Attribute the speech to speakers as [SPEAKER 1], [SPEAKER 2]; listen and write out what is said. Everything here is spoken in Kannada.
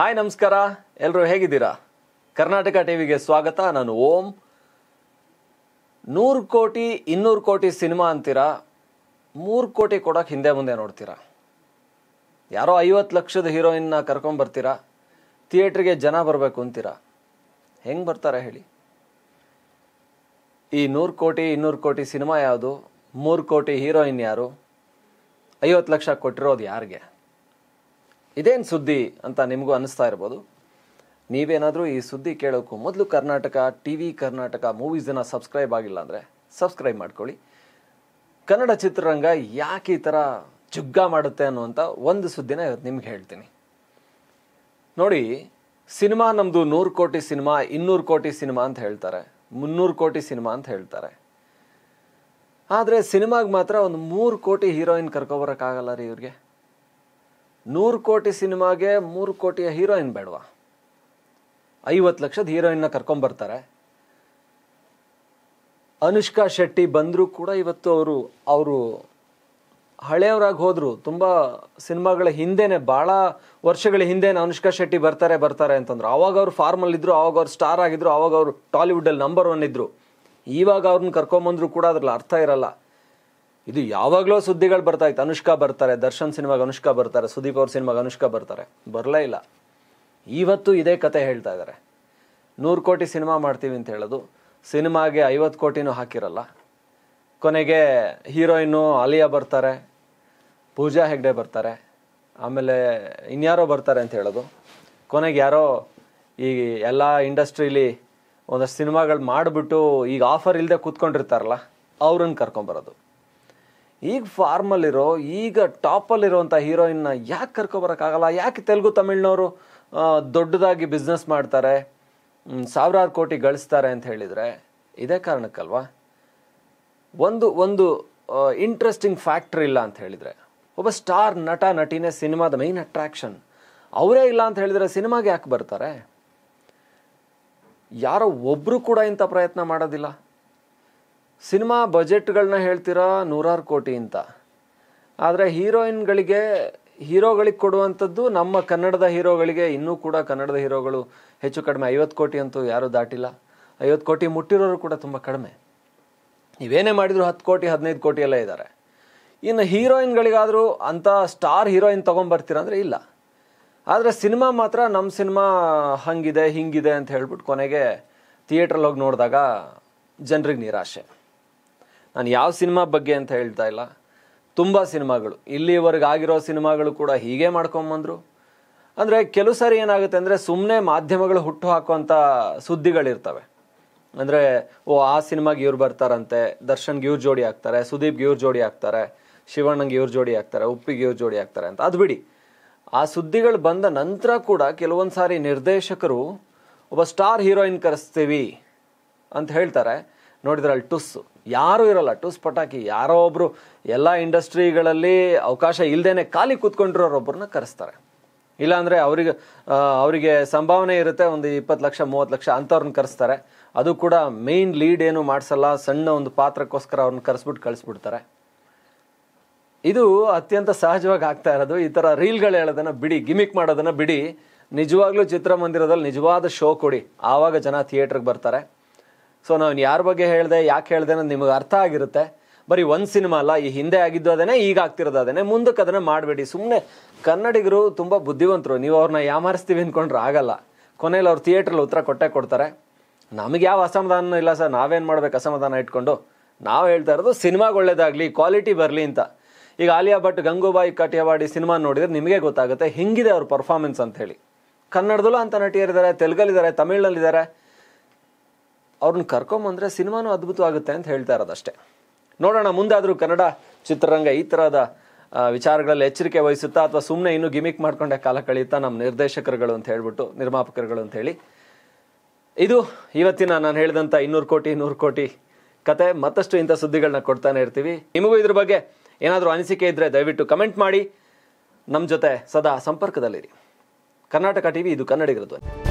[SPEAKER 1] ಹಾಯ್ ನಮಸ್ಕಾರ ಎಲ್ಲರೂ ಹೇಗಿದ್ದೀರಾ ಕರ್ನಾಟಕ ಟಿವಿಗೆ ಸ್ವಾಗತ ನಾನು ಓಂ ನೂರು ಕೋಟಿ ಇನ್ನೂರು ಕೋಟಿ ಸಿನಿಮಾ ಅಂತೀರಾ ಮೂರು ಕೋಟಿ ಕೊಡೋಕೆ ಹಿಂದೆ ಮುಂದೆ ನೋಡ್ತೀರಾ ಯಾರೋ ಐವತ್ತು ಲಕ್ಷದ ಹೀರೋಯಿನ್ನ ಕರ್ಕೊಂಬರ್ತೀರಾ ಥಿಯೇಟ್ರಿಗೆ ಜನ ಬರಬೇಕು ಅಂತೀರಾ ಹೆಂಗೆ ಬರ್ತಾರೆ ಹೇಳಿ ಈ ನೂರು ಕೋಟಿ ಇನ್ನೂರು ಕೋಟಿ ಸಿನಿಮಾ ಯಾವುದು ಮೂರು ಕೋಟಿ ಹೀರೋಯಿನ್ ಯಾರು ಐವತ್ತು ಲಕ್ಷ ಕೊಟ್ಟಿರೋದು ಯಾರಿಗೆ ಇದೇನು ಸುದ್ದಿ ಅಂತ ನಿಮಗೂ ಅನ್ನಿಸ್ತಾ ಇರ್ಬೋದು ನೀವೇನಾದರೂ ಈ ಸುದ್ದಿ ಕೇಳೋಕ್ಕೂ ಮೊದಲು ಕರ್ನಾಟಕ ಟಿ ವಿ ಕರ್ನಾಟಕ ಮೂವೀಸನ್ನು ಸಬ್ಸ್ಕ್ರೈಬ್ ಆಗಿಲ್ಲ ಅಂದರೆ ಸಬ್ಸ್ಕ್ರೈಬ್ ಮಾಡ್ಕೊಳ್ಳಿ ಕನ್ನಡ ಚಿತ್ರರಂಗ ಯಾಕೆ ಈ ಥರ ಜುಗ್ಗ ಮಾಡುತ್ತೆ ಅನ್ನುವಂಥ ಒಂದು ಸುದ್ದಿನ ಇವತ್ತು ನಿಮ್ಗೆ ಹೇಳ್ತೀನಿ ನೋಡಿ ಸಿನಿಮಾ ನಮ್ಮದು ನೂರು ಕೋಟಿ ಸಿನಿಮಾ ಇನ್ನೂರು ಕೋಟಿ ಸಿನಿಮಾ ಅಂತ ಹೇಳ್ತಾರೆ ಮುನ್ನೂರು ಕೋಟಿ ಸಿನಿಮಾ ಅಂತ ಹೇಳ್ತಾರೆ ಆದರೆ ಸಿನಿಮಾಗೆ ಮಾತ್ರ ಒಂದು ಮೂರು ಕೋಟಿ ಹೀರೋಯಿನ್ ಕರ್ಕೊಬರೋಕ್ಕಾಗಲ್ಲ ರೀ ಇವ್ರಿಗೆ ನೂರು ಕೋಟಿ ಸಿನಿಮಾಗೆ ಮೂರು ಕೋಟಿಯ ಹೀರೋಯಿನ್ ಬೇಡವಾ ಐವತ್ತು ಲಕ್ಷದ ಹೀರೋಯಿನ್ನ ಕರ್ಕೊಂಬರ್ತಾರೆ ಅನುಷ್ಕಾ ಶೆಟ್ಟಿ ಬಂದರೂ ಕೂಡ ಇವತ್ತು ಅವರು ಅವರು ಹಳೆಯವರಾಗಿ ಹೋದರು ತುಂಬ ಸಿನಿಮಾಗಳ ಹಿಂದೆನೆ ಭಾಳ ವರ್ಷಗಳ ಹಿಂದೆನೆ ಅನುಷ್ಕಾ ಶೆಟ್ಟಿ ಬರ್ತಾರೆ ಬರ್ತಾರೆ ಅಂತಂದ್ರು ಆವಾಗ ಅವರು ಫಾರ್ಮಲ್ಲಿದ್ದರು ಅವಾಗ ಅವ್ರು ಸ್ಟಾರ್ ಆಗಿದ್ರು ಆವಾಗ ಅವರು ಟಾಲಿವುಡಲ್ಲಿ ನಂಬರ್ ಒನ್ ಇದ್ದರು ಇವಾಗ ಅವ್ರನ್ನ ಕರ್ಕೊಂಬಂದ್ರು ಕೂಡ ಅದ್ರಲ್ಲಿ ಅರ್ಥ ಇರಲ್ಲ ಇದು ಯಾವಾಗಲೂ ಸುದ್ದಿಗಳು ಬರ್ತಾ ಇತ್ತು ಅನುಷ್ಕಾ ಬರ್ತಾರೆ ದರ್ಶನ್ ಸಿನಿಮಾಗ ಅನುಷ್ಕಾ ಬರ್ತಾರೆ ಸುದೀಪ್ ಅವ್ರ ಸಿನಿಮಾಗ ಅನುಷ್ಕಾ ಬರ್ತಾರೆ ಬರಲೇ ಇಲ್ಲ ಇವತ್ತು ಇದೇ ಕತೆ ಹೇಳ್ತಾ ಇದ್ದಾರೆ ನೂರು ಕೋಟಿ ಸಿನಿಮಾ ಮಾಡ್ತೀವಿ ಅಂತ ಹೇಳೋದು ಸಿನಿಮಾಗೆ ಐವತ್ತು ಕೋಟಿನೂ ಹಾಕಿರಲ್ಲ ಕೊನೆಗೆ ಹೀರೋಯಿನ್ನು ಆಲಿಯಾ ಬರ್ತಾರೆ ಪೂಜಾ ಹೆಗ್ಡೆ ಬರ್ತಾರೆ ಆಮೇಲೆ ಇನ್ಯಾರೋ ಬರ್ತಾರೆ ಅಂತ ಹೇಳೋದು ಕೊನೆಗೆ ಯಾರೋ ಈ ಎಲ್ಲ ಇಂಡಸ್ಟ್ರೀಲಿ ಒಂದಷ್ಟು ಸಿನಿಮಾಗಳು ಮಾಡಿಬಿಟ್ಟು ಈಗ ಆಫರ್ ಇಲ್ಲದೆ ಕೂತ್ಕೊಂಡಿರ್ತಾರಲ್ಲ ಅವ್ರನ್ನ ಕರ್ಕೊಂಬರೋದು ಈಗ ಫಾರ್ಮಲ್ಲಿರೋ ಈಗ ಟಾಪಲ್ಲಿರೋವಂಥ ಹೀರೋಯಿನ್ನ ಯಾಕೆ ಕರ್ಕೊಬರೋಕ್ಕಾಗಲ್ಲ ಯಾಕೆ ತೆಲುಗು ತಮಿಳ್ನವರು ದೊಡ್ಡದಾಗಿ ಬಿಸ್ನೆಸ್ ಮಾಡ್ತಾರೆ ಸಾವಿರಾರು ಕೋಟಿ ಗಳಿಸ್ತಾರೆ ಅಂತ ಹೇಳಿದರೆ ಇದೇ ಕಾರಣಕ್ಕಲ್ವಾ ಒಂದು ಒಂದು ಇಂಟ್ರೆಸ್ಟಿಂಗ್ ಫ್ಯಾಕ್ಟ್ರಿ ಇಲ್ಲ ಅಂತ ಹೇಳಿದರೆ ಒಬ್ಬ ಸ್ಟಾರ್ ನಟ ನಟಿನೇ ಸಿನಿಮಾದ ಮೇಯ್ನ್ ಅಟ್ರಾಕ್ಷನ್ ಅವರೇ ಇಲ್ಲ ಅಂತ ಹೇಳಿದರೆ ಸಿನಿಮಾಗೆ ಯಾಕೆ ಬರ್ತಾರೆ ಯಾರೋ ಒಬ್ಬರು ಕೂಡ ಇಂಥ ಪ್ರಯತ್ನ ಮಾಡೋದಿಲ್ಲ ಸಿನಿಮಾ ಬಜೆಟ್ಗಳನ್ನ ಹೇಳ್ತೀರಾ ನೂರಾರು ಕೋಟಿ ಅಂತ ಆದರೆ ಹೀರೋಯಿನ್ಗಳಿಗೆ ಹೀರೋಗಳಿಗೆ ಕೊಡುವಂಥದ್ದು ನಮ್ಮ ಕನ್ನಡದ ಹೀರೋಗಳಿಗೆ ಇನ್ನೂ ಕೂಡ ಕನ್ನಡದ ಹೀರೋಗಳು ಹೆಚ್ಚು ಕಡಿಮೆ ಐವತ್ತು ಕೋಟಿ ಅಂತೂ ಯಾರೂ ದಾಟಿಲ್ಲ ಐವತ್ತು ಕೋಟಿ ಮುಟ್ಟಿರೋರು ಕೂಡ ತುಂಬ ಕಡಿಮೆ ಇವೇನೇ ಮಾಡಿದ್ರು ಹತ್ತು ಕೋಟಿ ಹದಿನೈದು ಕೋಟಿ ಎಲ್ಲ ಇದ್ದಾರೆ ಇನ್ನು ಹೀರೋಯಿನ್ಗಳಿಗಾದರೂ ಅಂಥ ಸ್ಟಾರ್ ಹೀರೋಯಿನ್ ಅಂದರೆ ಇಲ್ಲ ಆದರೆ ಸಿನಿಮಾ ಮಾತ್ರ ನಮ್ಮ ಸಿನಿಮಾ ಹಂಗಿದೆ ಹಿಂಗಿದೆ ಅಂತ ಹೇಳ್ಬಿಟ್ಟು ಕೊನೆಗೆ ಥಿಯೇಟ್ರಲ್ಲಿ ಹೋಗಿ ನೋಡಿದಾಗ ಜನರಿಗೆ ನಿರಾಶೆ ನಾನು ಯಾವ ಸಿನಿಮಾ ಬಗ್ಗೆ ಅಂತ ಹೇಳ್ತಾ ಇಲ್ಲ ತುಂಬ ಸಿನಿಮಾಗಳು ಇಲ್ಲಿವರೆಗೆ ಆಗಿರೋ ಸಿನಿಮಾಗಳು ಕೂಡ ಹೀಗೆ ಮಾಡ್ಕೊಂಬಂದರು ಅಂದರೆ ಕೆಲವು ಸಾರಿ ಏನಾಗುತ್ತೆ ಅಂದರೆ ಸುಮ್ಮನೆ ಮಾಧ್ಯಮಗಳು ಹುಟ್ಟು ಹಾಕುವಂಥ ಸುದ್ದಿಗಳಿರ್ತವೆ ಅಂದರೆ ಓ ಆ ಸಿನಿಮಾಗೆ ಇವ್ರು ಬರ್ತಾರಂತೆ ದರ್ಶನ್ಗೆ ಇವ್ರು ಜೋಡಿ ಆಗ್ತಾರೆ ಸುದೀಪ್ಗೆ ಇವ್ರು ಜೋಡಿ ಆಗ್ತಾರೆ ಶಿವಣ್ಣಂಗೆ ಇವ್ರು ಜೋಡಿ ಆಗ್ತಾರೆ ಉಪ್ಪಿಗೆ ಇವ್ರು ಜೋಡಿ ಆಗ್ತಾರೆ ಅಂತ ಅದು ಬಿಡಿ ಆ ಸುದ್ದಿಗಳು ಬಂದ ನಂತರ ಕೂಡ ಕೆಲವೊಂದು ಸಾರಿ ನಿರ್ದೇಶಕರು ಒಬ್ಬ ಸ್ಟಾರ್ ಹೀರೋಯಿನ್ ಕರೆಸ್ತೀವಿ ಅಂತ ಹೇಳ್ತಾರೆ ನೋಡಿದ್ರೆ ಅಲ್ಲಿ ಟುಸ್ ಯಾರೂ ಇರಲ್ಲ ಟುಸ್ ಪಟಾಕಿ ಯಾರೋ ಒಬ್ಬರು ಎಲ್ಲ ಇಂಡಸ್ಟ್ರಿಗಳಲ್ಲಿ ಅವಕಾಶ ಇಲ್ಲದೇನೆ ಖಾಲಿ ಕೂತ್ಕೊಂಡಿರೋರೊಬ್ಬರನ್ನ ಕರೆಸ್ತಾರೆ ಇಲ್ಲಾಂದರೆ ಅವರಿಗೆ ಅವರಿಗೆ ಸಂಭಾವನೆ ಇರುತ್ತೆ ಒಂದು ಇಪ್ಪತ್ತು ಲಕ್ಷ ಮೂವತ್ತು ಲಕ್ಷ ಅಂಥವ್ರನ್ನ ಕರೆಸ್ತಾರೆ ಅದು ಕೂಡ ಮೇನ್ ಲೀಡ್ ಏನು ಮಾಡಿಸಲ್ಲ ಸಣ್ಣ ಒಂದು ಪಾತ್ರಕ್ಕೋಸ್ಕರ ಅವ್ರನ್ನ ಕರೆಸ್ಬಿಟ್ಟು ಕಳಿಸ್ಬಿಡ್ತಾರೆ ಇದು ಅತ್ಯಂತ ಸಹಜವಾಗಿ ಆಗ್ತಾ ಇರೋದು ಈ ಥರ ರೀಲ್ಗಳು ಹೇಳೋದನ್ನ ಬಿಡಿ ಗಿಮಿಕ್ ಮಾಡೋದನ್ನ ಬಿಡಿ ನಿಜವಾಗ್ಲೂ ಚಿತ್ರಮಂದಿರದಲ್ಲಿ ನಿಜವಾದ ಶೋ ಕೊಡಿ ಆವಾಗ ಜನ ಥಿಯೇಟ್ರಿಗೆ ಬರ್ತಾರೆ ಸೊ ನಾನು ಯಾರ ಬಗ್ಗೆ ಹೇಳಿದೆ ಯಾಕೆ ಹೇಳಿದೆ ಅನ್ನೋದು ನಿಮಗೆ ಅರ್ಥ ಆಗಿರುತ್ತೆ ಬರೀ ಒಂದು ಸಿನಿಮಾ ಅಲ್ಲ ಈ ಹಿಂದೆ ಆಗಿದ್ದು ಅದೇ ಈಗ ಆಗ್ತಿರೋದು ಅದೇ ಮುಂದಕ್ಕೆ ಅದನ್ನ ಮಾಡಬೇಡಿ ಸುಮ್ಮನೆ ಕನ್ನಡಿಗರು ತುಂಬ ಬುದ್ಧಿವಂತರು ನೀವು ಅವ್ರನ್ನ ಯಾಮಾರಿಸ್ತೀವಿ ಅಂದ್ಕೊಂಡ್ರೆ ಆಗಲ್ಲ ಕೊನೆಯಲ್ಲಿ ಅವ್ರು ಥಿಯೇಟ್ರಲ್ಲಿ ಉತ್ತರ ಕೊಟ್ಟೆ ಕೊಡ್ತಾರೆ ನಮಗೆ ಯಾವ ಅಸಮಾಧಾನ ಇಲ್ಲ ಸರ್ ನಾವೇನು ಮಾಡ್ಬೇಕು ಅಸಮಾಧಾನ ಇಟ್ಕೊಂಡು ನಾವು ಹೇಳ್ತಾ ಇರೋದು ಸಿನಿಮಾಗೆ ಒಳ್ಳೇದಾಗಲಿ ಕ್ವಾಲಿಟಿ ಬರಲಿ ಅಂತ ಈಗ ಆಲಿಯಾ ಭಟ್ ಗಂಗೂಬಾಯಿ ಕಾಟಿಯವಾಡಿ ಸಿನಿಮಾ ನೋಡಿದರೆ ನಿಮಗೆ ಗೊತ್ತಾಗುತ್ತೆ ಹಿಂಗಿದೆ ಅವ್ರ ಪರ್ಫಾರ್ಮೆನ್ಸ್ ಅಂತ ಹೇಳಿ ಕನ್ನಡದಲ್ಲೂ ಅಂತ ನಟಿಯರಿದ್ದಾರೆ ತೆಲುಗಲ್ಲಿದ್ದಾರೆ ತಮಿಳಲ್ಲಿದ್ದಾರೆ ಅವ್ರನ್ನ ಕರ್ಕೊಂಬಂದರೆ ಸಿನಿಮಾನೂ ಅದ್ಭುತವಾಗುತ್ತೆ ಅಂತ ಹೇಳ್ತಾ ಇರೋದಷ್ಟೇ ನೋಡೋಣ ಮುಂದಾದರೂ ಕನ್ನಡ ಚಿತ್ರರಂಗ ಈ ಥರದ ವಿಚಾರಗಳಲ್ಲಿ ಎಚ್ಚರಿಕೆ ವಹಿಸುತ್ತಾ ಅಥವಾ ಸುಮ್ಮನೆ ಇನ್ನೂ ಗಿಮಿಕ್ ಮಾಡ್ಕೊಂಡೆ ಕಾಲ ಕಳೆಯುತ್ತಾ ನಮ್ಮ ನಿರ್ದೇಶಕರುಗಳು ಅಂತ ಹೇಳ್ಬಿಟ್ಟು ನಿರ್ಮಾಪಕರುಗಳು ಅಂತ ಹೇಳಿ ಇದು ಇವತ್ತಿನ ನಾನು ಹೇಳಿದಂಥ ಇನ್ನೂರು ಕೋಟಿ ನೂರು ಕೋಟಿ ಕತೆ ಮತ್ತಷ್ಟು ಇಂಥ ಸುದ್ದಿಗಳನ್ನ ಕೊಡ್ತಾನೆ ಇರ್ತೀವಿ ನಿಮಗೂ ಇದ್ರ ಬಗ್ಗೆ ಏನಾದರೂ ಅನಿಸಿಕೆ ಇದ್ದರೆ ದಯವಿಟ್ಟು ಕಮೆಂಟ್ ಮಾಡಿ ನಮ್ಮ ಜೊತೆ ಸದಾ ಸಂಪರ್ಕದಲ್ಲಿರಿ ಕರ್ನಾಟಕ ವಿ ಇದು ಕನ್ನಡಿಗರ ಧ್ವನಿ